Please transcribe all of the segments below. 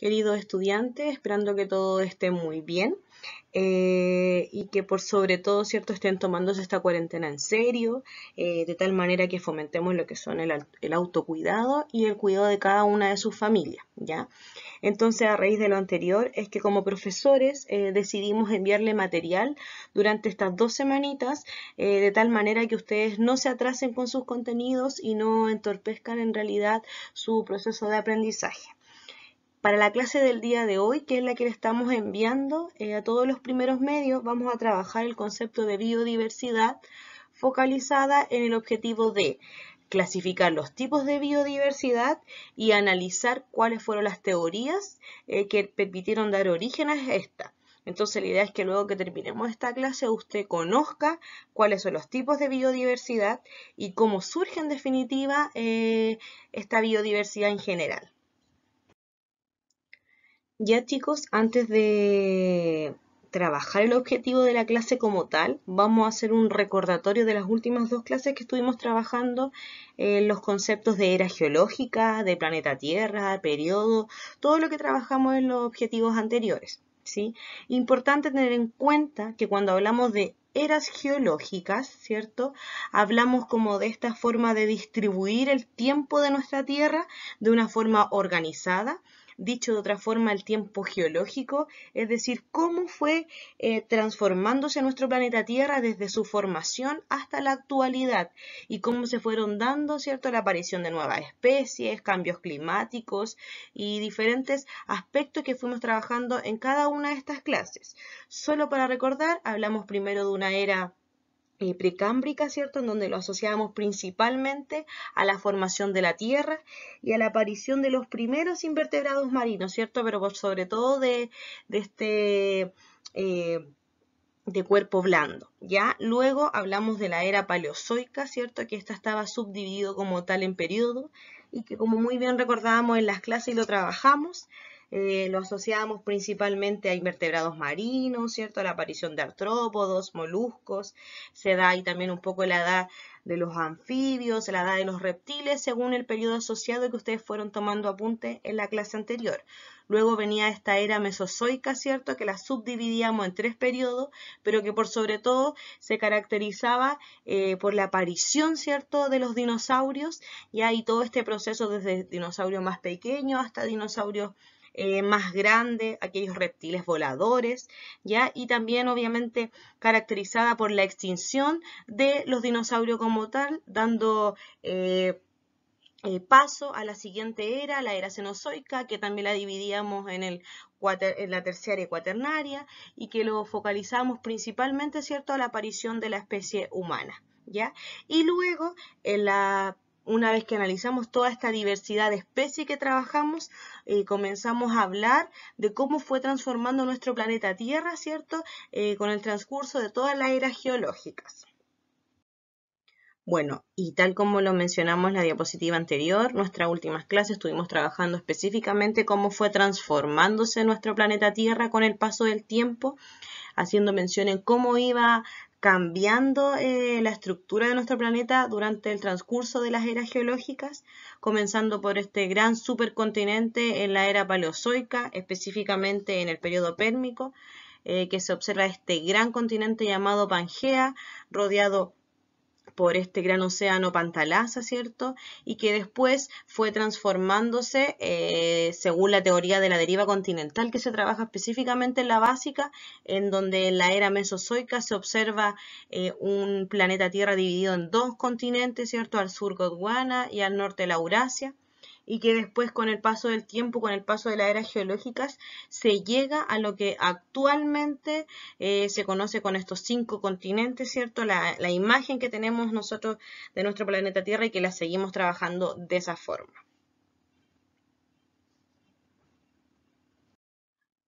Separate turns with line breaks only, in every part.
queridos estudiantes, esperando que todo esté muy bien eh, y que por sobre todo, ¿cierto?, estén tomándose esta cuarentena en serio, eh, de tal manera que fomentemos lo que son el, autocuidado y el cuidado de cada una de sus familias, ¿ya? Entonces, a raíz de lo anterior, es que como profesores eh, decidimos enviarle material durante estas dos semanitas, de tal manera que ustedes no se atrasen con sus contenidos y no entorpezcan en realidad su proceso de aprendizaje. Para la clase del día de hoy, que es la que le estamos enviando eh, a todos los primeros medios, vamos a trabajar el concepto de biodiversidad focalizada en el objetivo de clasificar los tipos de biodiversidad y analizar cuáles fueron las teorías eh, que permitieron dar origen a esta. Entonces la idea es que luego que terminemos esta clase usted conozca cuáles son los tipos de biodiversidad y cómo surge en definitiva eh, esta biodiversidad en general. Ya chicos, antes de trabajar el objetivo de la clase como tal, vamos a hacer un recordatorio de las últimas dos clases que estuvimos trabajando en eh, los conceptos de era geológica, de planeta Tierra, periodo, todo lo que trabajamos en los objetivos anteriores. ¿sí? Importante tener en cuenta que cuando hablamos de eras geológicas, ¿cierto? Hablamos como de esta forma de distribuir el tiempo de nuestra Tierra de una forma organizada dicho de otra forma, el tiempo geológico, es decir, cómo fue eh, transformándose nuestro planeta Tierra desde su formación hasta la actualidad y cómo se fueron dando, ¿cierto?, la aparición de nuevas especies, cambios climáticos y diferentes aspectos que fuimos trabajando en cada una de estas clases. Solo para recordar, hablamos primero de una era eh, precámbrica, ¿cierto? En donde lo asociábamos principalmente a la formación de la Tierra y a la aparición de los primeros invertebrados marinos, ¿cierto? Pero sobre todo de, este... Eh, de cuerpo blando, ¿ya? Luego hablamos de la era paleozoica, ¿cierto? Que esta estaba subdividido como tal en periodo y que como muy bien recordábamos en las clases y lo trabajamos, eh, lo asociábamos principalmente a invertebrados marinos, ¿cierto? A la aparición de artrópodos, moluscos, se da ahí también un poco la edad de los anfibios, la edad de los reptiles, según el periodo asociado que ustedes fueron tomando apunte en la clase anterior. Luego venía esta era mesozoica, ¿cierto? Que la subdividíamos en tres periodos, pero que por sobre todo se caracterizaba eh, por la aparición, ¿cierto?, de los dinosaurios. Y hay todo este proceso desde dinosaurios más pequeños hasta dinosaurios eh, más grande, aquellos reptiles voladores, ¿ya? Y también obviamente caracterizada por la extinción de los dinosaurios como tal, dando... Eh, eh, paso a la siguiente era, la era cenozoica, que también la dividíamos en, el, en la terciaria y cuaternaria, y que lo focalizamos principalmente, ¿cierto?, a la aparición de la especie humana, ¿ya? Y luego, en la una vez que analizamos toda esta diversidad de especies que trabajamos, eh, comenzamos a hablar de cómo fue transformando nuestro planeta Tierra, ¿cierto? Eh, con el transcurso de todas las eras geológicas. Bueno, y tal como lo mencionamos en la diapositiva anterior, nuestras últimas clases estuvimos trabajando específicamente cómo fue transformándose nuestro planeta Tierra con el paso del tiempo, haciendo mención en cómo iba cambiando eh, la estructura de nuestro planeta durante el transcurso de las eras geológicas, comenzando por este gran supercontinente en la era paleozoica, específicamente en el periodo pérmico, eh, que se observa este gran continente llamado Pangea, rodeado por este gran océano Pantalasa, ¿cierto? Y que después fue transformándose eh, según la teoría de la deriva continental que se trabaja específicamente en la básica, en donde en la era mesozoica se observa eh, un planeta Tierra dividido en dos continentes, ¿cierto? Al sur Gondwana y al norte la Eurasia y que después con el paso del tiempo, con el paso de las eras geológicas, se llega a lo que actualmente eh, se conoce con estos cinco continentes, ¿cierto? La, la imagen que tenemos nosotros de nuestro planeta Tierra y que la seguimos trabajando de esa forma.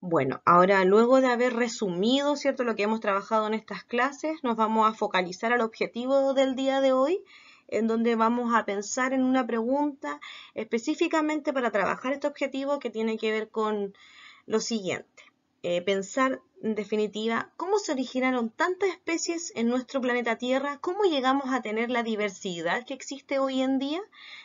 Bueno, ahora luego de haber resumido, ¿cierto?, lo que hemos trabajado en estas clases, nos vamos a focalizar al objetivo del día de hoy, en donde vamos a pensar en una pregunta específicamente para trabajar este objetivo que tiene que ver con lo siguiente. Eh, pensar en definitiva cómo se originaron tantas especies en nuestro planeta Tierra, cómo llegamos a tener la diversidad que existe hoy en día,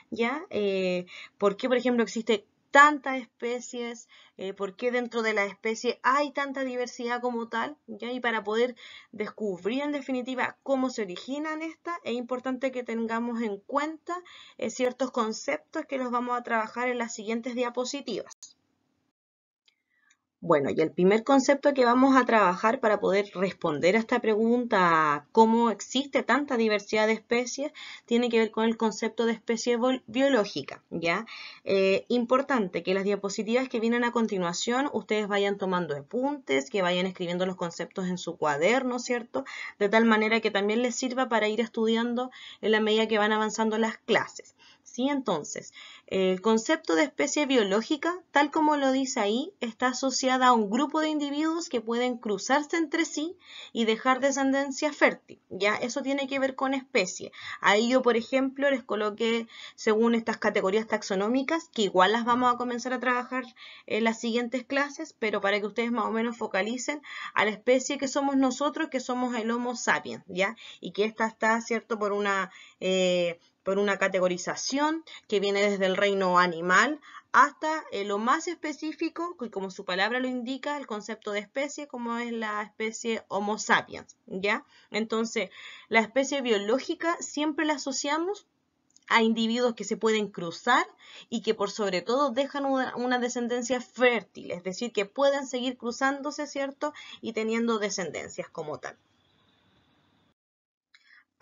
¿ya? Eh, ¿Por qué, por ejemplo, existe tantas especies, eh, por qué dentro de la especie hay tanta diversidad como tal, y para poder descubrir en definitiva cómo se originan estas, es importante que tengamos en cuenta eh, ciertos conceptos que los vamos a trabajar en las siguientes diapositivas. Bueno, y el primer concepto que vamos a trabajar para poder responder a esta pregunta, ¿cómo existe tanta diversidad de especies? Tiene que ver con el concepto de especie biológica, ¿ya? Eh, importante que las diapositivas que vienen a continuación, ustedes vayan tomando apuntes, que vayan escribiendo los conceptos en su cuaderno, ¿cierto? De tal manera que también les sirva para ir estudiando en la medida que van avanzando las clases. ¿sí? Entonces, el concepto de especie biológica, tal como lo dice ahí, está asociada a un grupo de individuos que pueden cruzarse entre sí y dejar descendencia fértil, ¿ya? Eso tiene que ver con especie. Ahí yo, por ejemplo, les coloqué, según estas categorías taxonómicas, que igual las vamos a comenzar a trabajar en las siguientes clases, pero para que ustedes más o menos focalicen a la especie que somos nosotros, que somos el Homo sapiens, ¿ya? Y que esta está, ¿cierto?, por una... Eh, por una categorización que viene desde el reino animal hasta eh, lo más específico, como su palabra lo indica, el concepto de especie, como es la especie Homo sapiens, ¿ya? Entonces, la especie biológica siempre la asociamos a individuos que se pueden cruzar y que por sobre todo dejan una, descendencia fértil, es decir, que pueden seguir cruzándose, ¿cierto? Y teniendo descendencias como tal.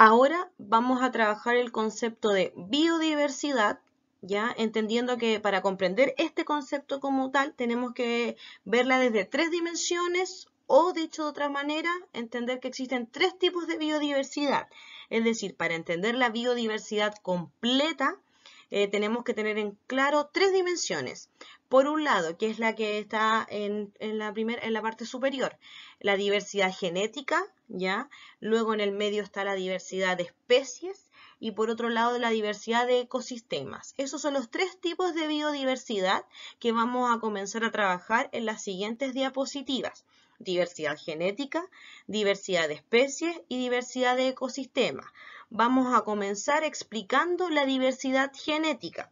Ahora vamos a trabajar el concepto de biodiversidad, ya entendiendo que para comprender este concepto como tal tenemos que verla desde tres dimensiones o dicho de otra manera, entender que existen tres tipos de biodiversidad. Es decir, para entender la biodiversidad completa, eh, tenemos que tener en claro tres dimensiones por un lado, que es la que está en, la, en la parte superior, la diversidad genética, ¿ya? Luego en el medio está la diversidad de especies y por otro lado la diversidad de ecosistemas. Esos son los tres tipos de biodiversidad que vamos a comenzar a trabajar en las siguientes diapositivas. Diversidad genética, diversidad de especies y diversidad de ecosistemas. Vamos a comenzar explicando la diversidad genética.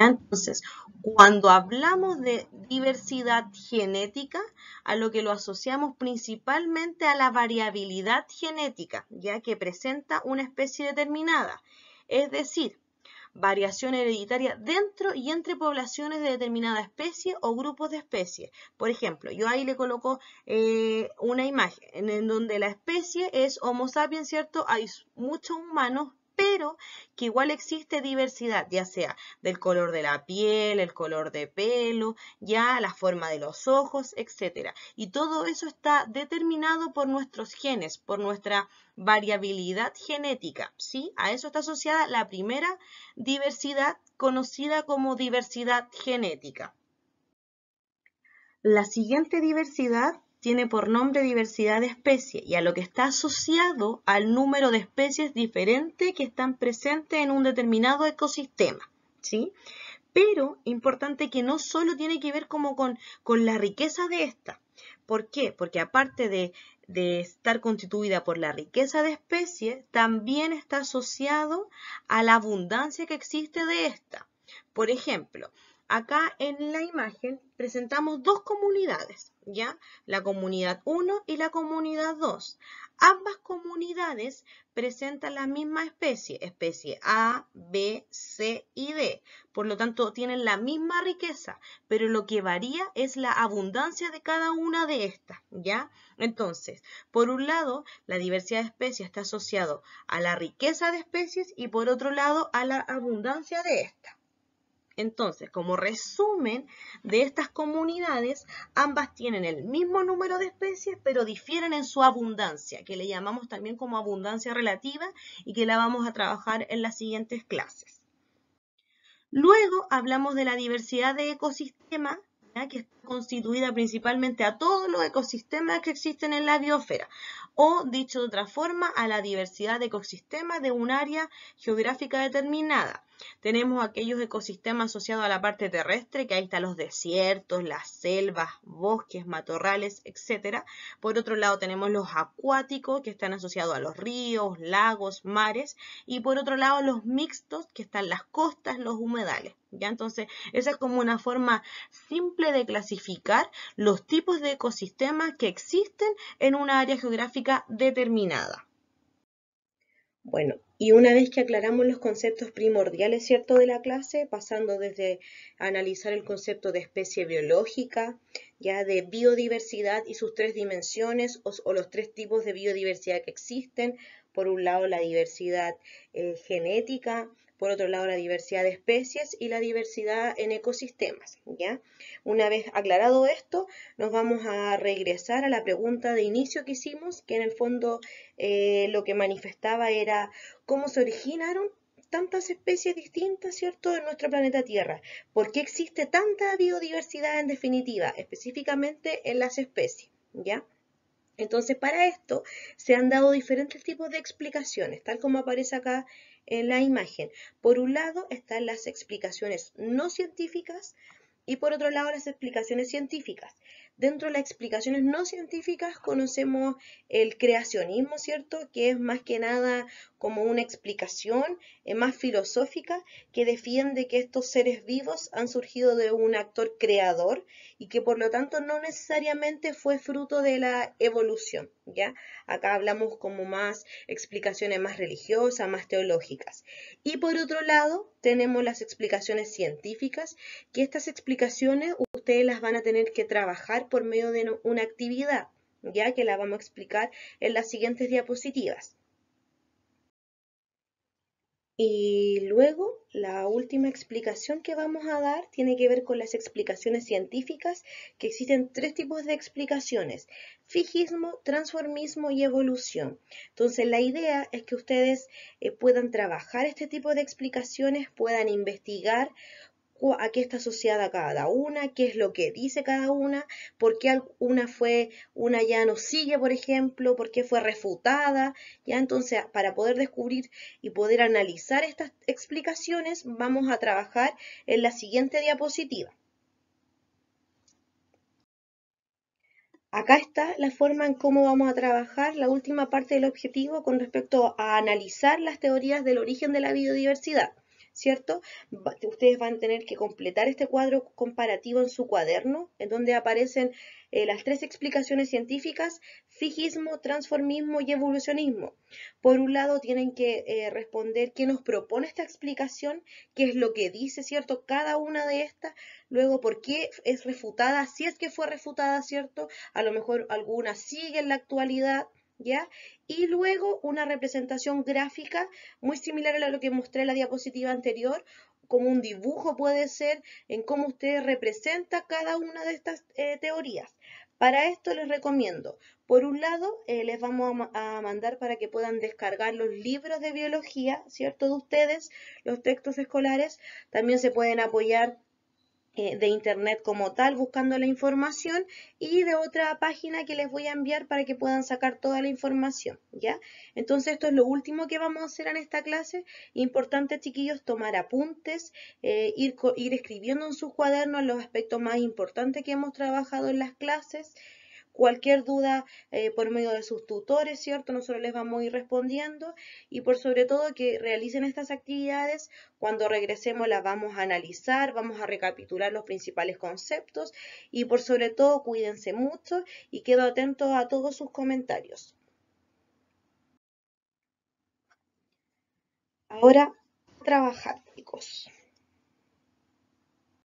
Entonces, cuando hablamos de diversidad genética, a lo que lo asociamos principalmente a la variabilidad genética, ya que presenta una especie determinada, es decir, variación hereditaria dentro y entre poblaciones de determinada especie o grupos de especies. Por ejemplo, yo ahí le coloco eh, una imagen en donde la especie es Homo sapiens, ¿cierto? Hay muchos humanos pero que igual existe diversidad, ya sea del color de la piel, el color de pelo, ya la forma de los ojos, etc. Y todo eso está determinado por nuestros genes, por nuestra variabilidad genética, ¿sí? A eso está asociada la primera diversidad conocida como diversidad genética. La siguiente diversidad tiene por nombre diversidad de especies y a lo que está asociado al número de especies diferentes que están presentes en un determinado ecosistema. ¿sí? Pero importante que no solo tiene que ver como con, la riqueza de esta. ¿Por qué? Porque aparte de, de estar constituida por la riqueza de especies, también está asociado a la abundancia que existe de esta. Por ejemplo, Acá en la imagen presentamos dos comunidades, ¿ya? La comunidad 1 y la comunidad 2. Ambas comunidades presentan la misma especie, especie A, B, C y D. Por lo tanto, tienen la misma riqueza, pero lo que varía es la abundancia de cada una de estas, ¿ya? Entonces, por un lado, la diversidad de especies está asociado a la riqueza de especies y por otro lado, a la abundancia de estas. Entonces, como resumen de estas comunidades, ambas tienen el mismo número de especies, pero difieren en su abundancia, que le llamamos también como abundancia relativa y que la vamos a trabajar en las siguientes clases. Luego hablamos de la diversidad de ecosistemas, que está constituida principalmente a todos los ecosistemas que existen en la biosfera o, dicho de otra forma, a la diversidad de ecosistemas de un área geográfica determinada. Tenemos aquellos ecosistemas asociados a la parte terrestre, que ahí están los desiertos, las selvas, bosques, matorrales, etcétera, Por otro lado tenemos los acuáticos, que están asociados a los ríos, lagos, mares. Y por otro lado los mixtos, que están las costas, los humedales. ¿ya? Entonces, esa es como una forma simple de clasificar los tipos de ecosistemas que existen en una área geográfica determinada. Bueno, y una vez que aclaramos los conceptos primordiales, ¿cierto?, de la clase, pasando desde analizar el concepto de especie biológica, ya de biodiversidad y sus tres dimensiones o, los tres tipos de biodiversidad que existen, por un lado la diversidad eh, genética, por otro lado la diversidad de especies y la diversidad en ecosistemas. ¿ya? Una vez aclarado esto, nos vamos a regresar a la pregunta de inicio que hicimos, que en el fondo eh, lo que manifestaba era cómo se originaron tantas especies distintas, ¿cierto?, en nuestro planeta Tierra. ¿Por qué existe tanta biodiversidad en definitiva, específicamente en las especies? ¿Ya? Entonces, para esto se han dado diferentes tipos de explicaciones, tal como aparece acá en la imagen. Por un lado están las explicaciones no científicas y por otro lado las explicaciones científicas. Dentro de las explicaciones no científicas conocemos el creacionismo, ¿cierto? Que es más que nada como una explicación eh, más filosófica que defiende que estos seres vivos han surgido de un actor creador y que por lo tanto no necesariamente fue fruto de la evolución, ¿ya? Acá hablamos como más explicaciones más religiosas, más teológicas. Y por otro lado, tenemos las explicaciones científicas, que estas explicaciones ustedes las van a tener que trabajar por medio de una actividad, ya que la vamos a explicar en las siguientes diapositivas. Y luego, la última explicación que vamos a dar tiene que ver con las explicaciones científicas, que existen tres tipos de explicaciones, fijismo, transformismo y evolución. Entonces, la idea es que ustedes eh, puedan trabajar este tipo de explicaciones, puedan investigar, a qué está asociada cada una, qué es lo que dice cada una, por qué una fue, una ya no sigue, por ejemplo, por qué fue refutada, ya entonces para poder descubrir y poder analizar estas explicaciones vamos a trabajar en la siguiente diapositiva. Acá está la forma en cómo vamos a trabajar la última parte del objetivo con respecto a analizar las teorías del origen de la biodiversidad. ¿cierto? ustedes van a tener que completar este cuadro comparativo en su cuaderno, en donde aparecen eh, las tres explicaciones científicas, fijismo, transformismo y evolucionismo. Por un lado, tienen que eh, responder qué nos propone esta explicación, qué es lo que dice, ¿cierto? Cada una de estas, luego por qué es refutada, si es que fue refutada, ¿cierto? A lo mejor alguna sigue en la actualidad, ¿ya? Y luego una representación gráfica muy similar a lo que mostré en la diapositiva anterior, como un dibujo puede ser, en cómo usted representa cada una de estas eh, teorías. Para esto les recomiendo, por un lado, eh, les vamos a, a, mandar para que puedan descargar los libros de biología, ¿cierto? De ustedes, los textos escolares. También se pueden apoyar eh, de internet como tal buscando la información y de otra página que les voy a enviar para que puedan sacar toda la información, ¿ya? Entonces esto es lo último que vamos a hacer en esta clase. Importante, chiquillos, tomar apuntes, eh, ir, ir escribiendo en sus cuadernos los aspectos más importantes que hemos trabajado en las clases, cualquier duda eh, por medio de sus tutores, ¿cierto? Nosotros les vamos a ir respondiendo y por sobre todo que realicen estas actividades. Cuando regresemos las vamos a analizar, vamos a recapitular los principales conceptos y por sobre todo cuídense mucho y quedo atento a todos sus comentarios. Ahora, trabajar, chicos.